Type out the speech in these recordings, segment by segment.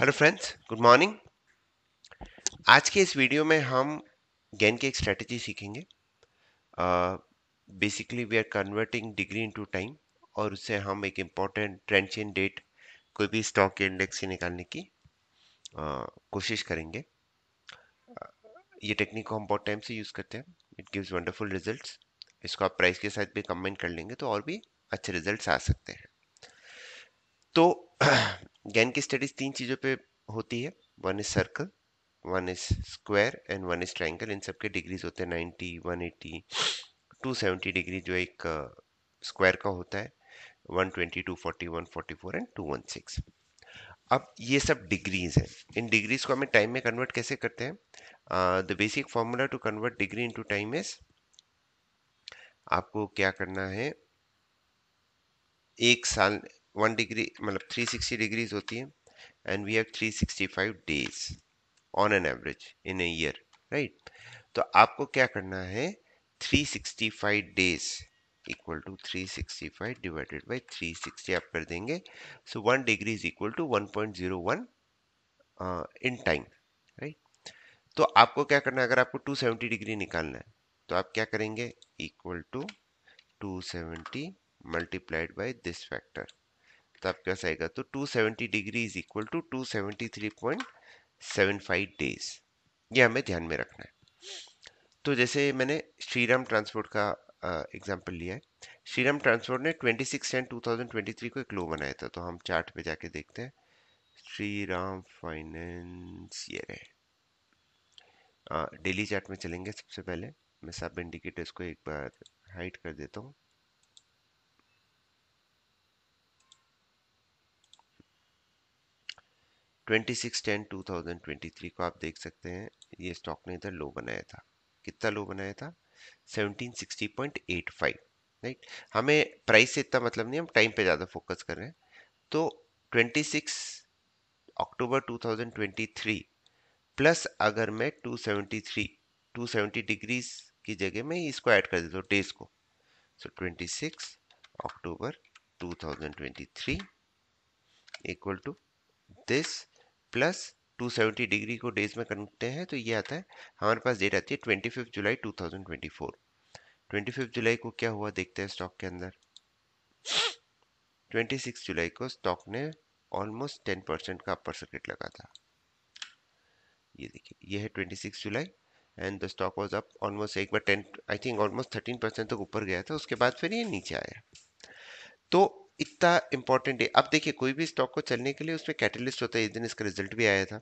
hello friends good morning आज के इस वीडियो में हम गेन की एक स्ट्रेटजी सीखेंगे basically we are converting degree into time और उससे हम एक इम्पॉर्टेंट ट्रेंड चेन डेट कोई भी स्टॉक के इंडेक्स से निकालने की uh, कोशिश करेंगे uh, ये टेक्निक को हम बहुत टाइम से यूज़ करते हैं इट गिव्स वंडरफुल रिजल्ट्स इसको आप प्राइस के साथ भी कमेंट कर लेंगे तो और भी अच्छे रिजल्ट्स आ सकते हैं तो गैन की स्टडीज तीन चीज़ों पे होती है one is circle one is square and one is triangle इन सब के डिग्रीज होते हैं ninety one eighty two seventy degree जो एक स्क्वायर uh, का होता है one twenty two forty one forty four and two one six अब ये सब डिग्रीज हैं इन डिग्रीज को हमें टाइम में कन्वर्ट कैसे करते हैं the basic formula to convert degree into time is आपको क्या करना है एक साल वन डिग्री मतलब थ्री सिक्सटी डिग्रीज होती है and we have three sixty five days on an average in a year right तो आपको क्या करना है three sixty five days equal to three sixty five divided by three sixty आप कर देंगे so one degree is equal to one point zero one in time right तो आपको क्या करना है अगर आपको टू सेवेंटी डिग्री निकालना है तो आप क्या करेंगे equal to two seventy multiplied by this factor आपके आएगा तो 270 degree is equal to 273.75 days ये हमें ध्यान में रखना है तो जैसे मैंने श्रीराम ट्रांसपोर्ट का एग्जाम्पल लिया है श्रीराम ट्रांसपोर्ट ने 26 एंड 2023 को एक लो बनाया था तो हम चार्ट पे जाके देखते हैं श्रीराम फाइनेंस ये रहे डेली चार्ट में चलेंगे सबसे पहले मैं सब इंडिकेटर्स को एक बार हाइट कर देता हूँ 26 टेन 2023 को आप देख सकते हैं ये स्टॉक ने इधर लो बनाया था कितना लो बनाया था 1760.85 राइट हमें प्राइस से इतना मतलब नहीं हम टाइम पे ज़्यादा फोकस कर रहे हैं तो 26 अक्टूबर 2023 प्लस अगर मैं 273 270 डिग्रीज की जगह मैं इसको ऐड कर देता हूँ डेज को so twenty six October 2023 equal to this plus 270 degree को डेज में करते हैं तो ये आता है हमारे पास डेट आती है twenty fifth July two thousand twenty four twenty fifth July को क्या हुआ देखते हैं स्टॉक के अंदर ट्वेंटी सिक्स जुलाई को स्टॉक ने ऑलमोस्ट टेन परसेंट का अपर सर्किट लगा था ये देखिए ये है twenty six July and the stock was up almost एक बार ten I think almost thirteen percent तक ऊपर गया था उसके बाद फिर ये नीचे आया तो इतना इंपॉर्टेंट है अब देखिए कोई भी स्टॉक को चलने के लिए उसमें कैटलिस्ट होता है इस दिन इसका रिजल्ट भी आया था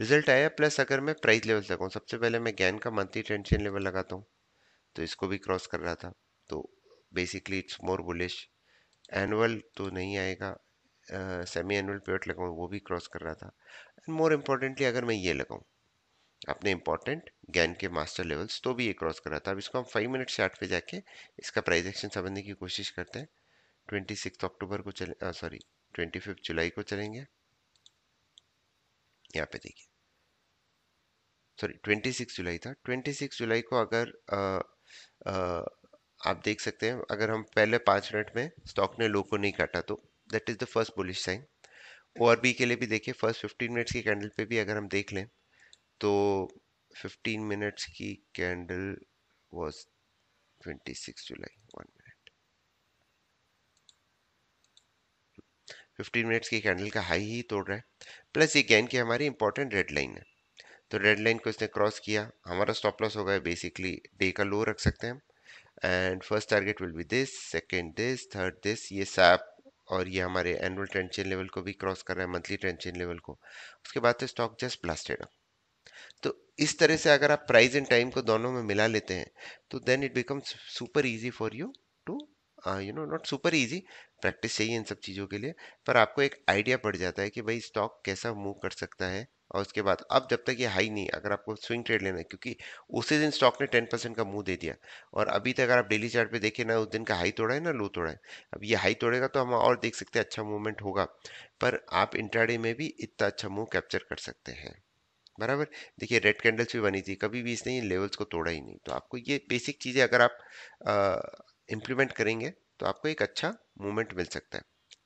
रिजल्ट आया प्लस अगर मैं प्राइस लेवल लगाऊँ सबसे पहले मैं गैन का मंथली टेंशन लेवल लगाता हूँ तो इसको भी क्रॉस कर रहा था तो basically it's more bullish annual तो नहीं आएगा सेमी एनुअल पेट लगाऊँ वो भी क्रॉस कर रहा था एंड मोर इम्पॉर्टेंटली अगर मैं ये लगाऊँ अपने इंपॉर्टेंट गैन के मास्टर लेवल्स तो भी ये क्रॉस कर रहा था अब इसको हम फाइव मिनट चार्ट पे जाके इसका प्राइजेक्शन एक्शन समझने की कोशिश करते हैं ट्वेंटी सिक्स अक्टूबर को चले सॉरी ट्वेंटी फिफ्थ जुलाई को चलेंगे यहाँ पे देखिए सॉरी ट्वेंटी सिक्स जुलाई था ट्वेंटी सिक्स जुलाई को अगर आ, आ, आप देख सकते हैं अगर हम पहले पाँच मिनट में स्टॉक ने लो को नहीं काटा तो that is the first bullish sign O R B के लिए भी देखिए फर्स्ट फिफ्टीन मिनट्स की कैंडल पे भी अगर हम देख लें तो फिफ्टीन मिनट्स की candle was twenty six July one minute fifteen minutes की कैंडल का हाई ही तोड़ रहा है प्लस ये गैन की हमारी इंपॉर्टेंट रेड लाइन है तो रेड लाइन को इसने क्रॉस किया हमारा स्टॉप लॉस हो गया बेसिकली डे का लो रख सकते हैं हम and first target will be this second this third this ये सैप और ये हमारे एनुअल टेंशन लेवल को भी क्रॉस कर रहा है मंथली टेंशन लेवल को उसके बाद तो स्टॉक जस्ट ब्लास्टेड है तो इस तरह से अगर आप प्राइस एंड टाइम को दोनों में मिला लेते हैं तो then it becomes super easy for you you know not super easy practice चाहिए इन सब चीज़ों के लिए पर आपको एक आइडिया पड़ जाता है कि भाई स्टॉक कैसा मूव कर सकता है और उसके बाद अब जब तक ये हाई नहीं अगर आपको स्विंग ट्रेड लेना है क्योंकि उसी दिन स्टॉक ने टेन परसेंट का मुंह दे दिया और अभी तक अगर आप डेली चार्ट पे देखें ना उस दिन का हाई तोड़ा है ना लो तोड़ा है अब ये हाई तोड़ेगा तो हम और देख सकते हैं अच्छा मूवमेंट होगा पर आप इंट्राडे में भी इतना अच्छा मूव कैप्चर कर सकते हैं बराबर देखिए रेड कैंडल्स भी बनी थी कभी भी इसने लेवल्स को तोड़ा ही नहीं तो आपको ये बेसिक चीज़ें अगर आप इम्प्लीमेंट करेंगे तो आपको एक अच्छा मूवमेंट मिल सकता है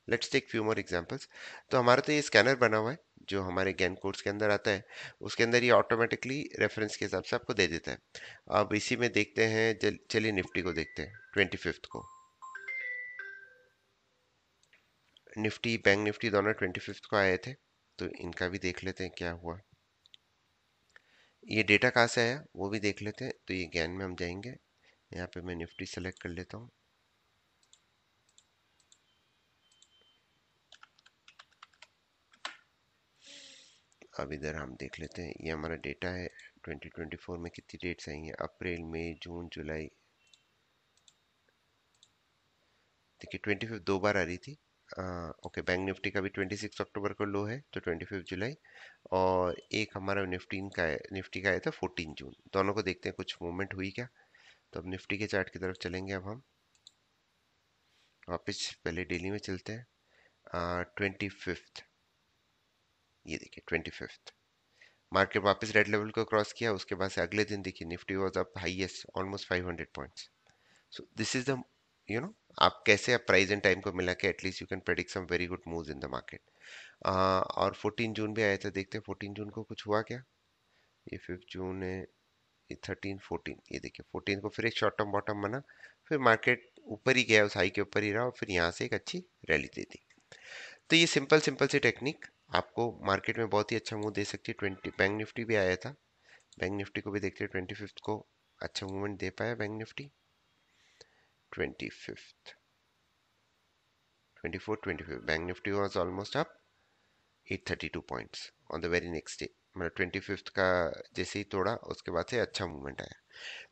let's take few more examples तो हमारा तो ये स्कैनर बना हुआ है जो हमारे गैन कोर्स के अंदर आता है उसके अंदर ये ऑटोमेटिकली रेफरेंस के हिसाब से आपको दे देता है अब इसी में देखते हैं चलिए निफ्टी को देखते हैं ट्वेंटी फिफ्थ को निफ्टी बैंक निफ्टी दोनों ट्वेंटी फिफ्थ को आए थे तो इनका भी देख लेते हैं क्या हुआ ये डेटा कहाँ से आया वो भी देख लेते हैं तो ये गैन में हम जाएंगे यहाँ पे मैं निफ्टी सेलेक्ट कर लेता हूँ अब इधर हम देख लेते हैं ये हमारा डेटा है 2024 में कितनी डेट्स आई हैं अप्रैल मई जून जुलाई देखिए ट्वेंटी फिफ्थ दो बार आ रही थी आ, ओके बैंक निफ्टी का भी ट्वेंटी सिक्स अक्टूबर को लो है तो ट्वेंटी फिफ्थ जुलाई और एक हमारा निफ्टीन का निफ्टी का आया था फोर्टीन जून दोनों को देखते हैं कुछ मूवमेंट हुई क्या तो अब निफ्टी के चार्ट की तरफ चलेंगे अब हम वापस पहले डेली में चलते हैं ट्वेंटी फिफ्थ ये देखिए ट्वेंटी फिफ्थ मार्केट वापस रेड लेवल को क्रॉस किया उसके बाद से अगले दिन देखिए Nifty was up highest almost five hundred points so this is the you know आप कैसे आप प्राइस एंड टाइम को मिला के at least you can predict some very good moves in the market और 14 जून भी आया था देखते हैं 14 जून को कुछ हुआ क्या ये फिफ्थ जून है ये थर्टीन फोर्टीन ये देखिए फोर्टीन को फिर एक शॉर्ट टर्म बॉटम बना फिर मार्केट ऊपर ही गया उस हाई के ऊपर ही रहा और फिर यहाँ से एक अच्छी रैली दे दी तो ये सिंपल सिंपल सी टेक्निक आपको मार्केट में बहुत ही अच्छा मूव दे सकती है ट्वेंटी बैंक निफ्टी भी आया था बैंक निफ्टी को भी देखते ट्वेंटी फिफ्थ को अच्छा मूवमेंट दे पाया bank Nifty twenty fifth twenty four twenty fifth bank Nifty was almost up to points on the very next day मतलब ट्वेंटी फिफ्थ का जैसे ही तोड़ा उसके बाद से अच्छा मूवमेंट आया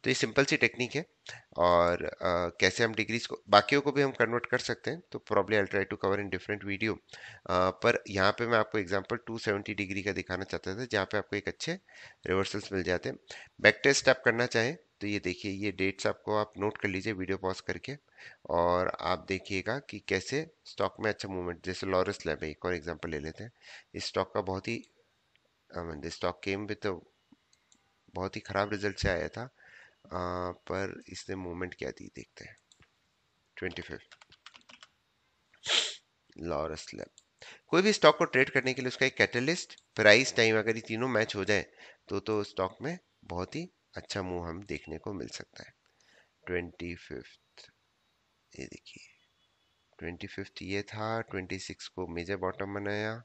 तो ये सिंपल सी टेक्निक है और आ, कैसे हम डिग्रीज को बाकियों को भी हम कन्वर्ट कर सकते हैं तो probably I try to cover in different video पर यहाँ पे मैं आपको एग्जांपल 270 डिग्री का दिखाना चाहता था जहाँ पे आपको एक अच्छे रिवर्सल्स मिल जाते हैं बैक टेस्ट आप करना चाहें तो ये देखिए ये डेट्स आपको आप नोट कर लीजिए वीडियो पॉज करके और आप देखिएगा कि कैसे स्टॉक में अच्छा मूवमेंट जैसे लॉरेंस लैब है एक और एग्जांपल ले लेते हैं इस स्टॉक का बहुत ही this stock came with बहुत ही ख़राब रिजल्ट से आया था आ, पर इसने मूवमेंट क्या दी देखते हैं ट्वेंटी फिफ्थ लॉरस लैब कोई भी स्टॉक को ट्रेड करने के लिए उसका एक कैटलिस्ट प्राइस टाइम अगर ये तीनों मैच हो जाए तो तो स्टॉक में बहुत ही अच्छा मूव हम देखने को मिल सकता है ट्वेंटी फिफ्थ ये देखिए ट्वेंटी फिफ्थ ये था ट्वेंटी सिक्स को मेजर बॉटम बनाया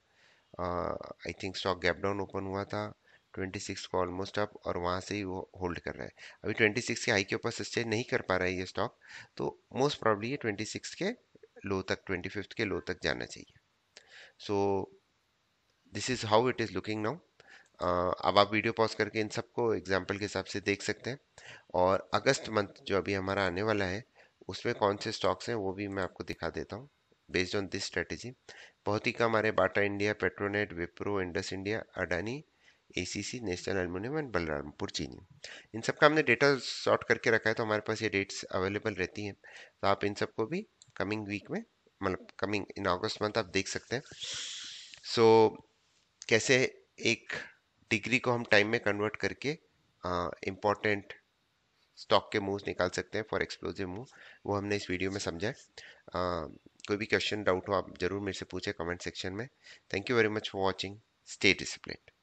I think stock gap down open हुआ था 26 को ऑलमोस्ट अप और वहाँ से ही वो होल्ड कर रहा है अभी 26 के हाई के ऊपर सस्टेन नहीं कर पा रहा है ये स्टॉक तो मोस्ट प्रॉब्ली ये 26 के लो तक 25 के लो तक जाना चाहिए so this is how it is looking now अब आप वीडियो पॉज करके इन सबको एग्जाम्पल के हिसाब से देख सकते हैं और अगस्त मंथ जो अभी हमारा आने वाला है उसमें कौन से स्टॉक्स हैं वो भी मैं आपको दिखा देता हूँ बेस्ड ऑन दिस स्ट्रेटेजी बहुत ही कम आ रहे Bata India Petronet Wipro Indus India Adani सी National Aluminium and Balrampur Chini इन सब का हमने डेटा सॉर्ट करके रखा है तो हमारे पास ये डेट्स अवेलेबल रहती हैं तो आप इन सबको भी कमिंग वीक में मतलब कमिंग इन अगस्त मंथ आप देख सकते हैं सो so, कैसे एक डिग्री को हम टाइम में कन्वर्ट करके इम्पॉर्टेंट स्टॉक के मूव्स निकाल सकते हैं फॉर एक्सप्लोजिव मूव वो हमने इस वीडियो में समझा है कोई भी क्वेश्चन डाउट हो आप जरूर मेरे से पूछे कमेंट सेक्शन में thank you very much for watching stay discipline